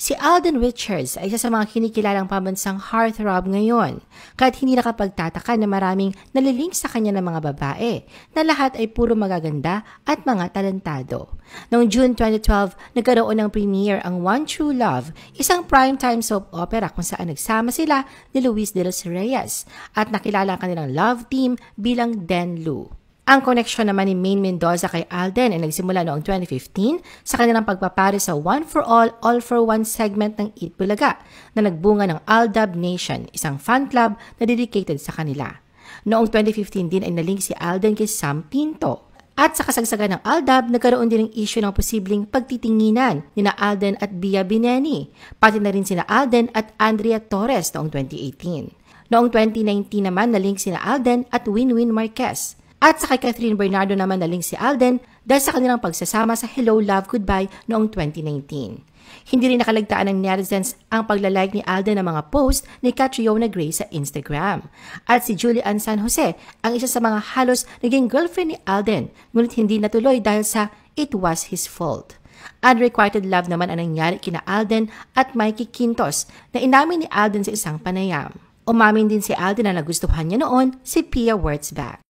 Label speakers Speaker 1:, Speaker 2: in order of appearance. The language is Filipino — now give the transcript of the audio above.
Speaker 1: Si Alden Richards ay isa sa mga kinikilalang pambansang heartthrob ngayon, kahit hindi nakapagtataka na maraming nalilink sa kanya ng mga babae, na lahat ay puro magaganda at mga talentado. Noong June 2012, nagkaroon ng premiere ang One True Love, isang primetime soap opera kung saan nagsama sila ni Luis de los Reyes at nakilala ang kanilang love team bilang Den Lu. Ang koneksyon naman ni Maine Mendoza kay Alden ay nagsimula noong 2015 sa kanilang pagpapare sa One for All, All for One segment ng Eat Bulaga na nagbunga ng Aldab Nation, isang fan club na dedicated sa kanila. Noong 2015 din ay nalink si Alden kay Sam Pinto. At sa kasagsagan ng Aldab, nagkaroon din ng issue ng posibleng pagtitinginan ni na Alden at Bia Bineni, pati na rin sina Alden at Andrea Torres noong 2018. Noong 2019 naman, nalink sina Alden at Winwin Marquez. At sa kay Catherine Bernardo naman naling si Alden dahil sa kanilang pagsasama sa Hello, Love, Goodbye noong 2019. Hindi rin nakalagtaan ng netizens ang paglalike ni Alden ng mga post ni Catriona Gray sa Instagram. At si Julian San Jose ang isa sa mga halos naging girlfriend ni Alden ngunit hindi natuloy dahil sa it was his fault. Unrequited love naman ang nangyari kina Alden at Mikey Quintos na inamin ni Alden sa isang panayam. Umamin din si Alden na nagustuhan niya noon si Pia Wurtzbach.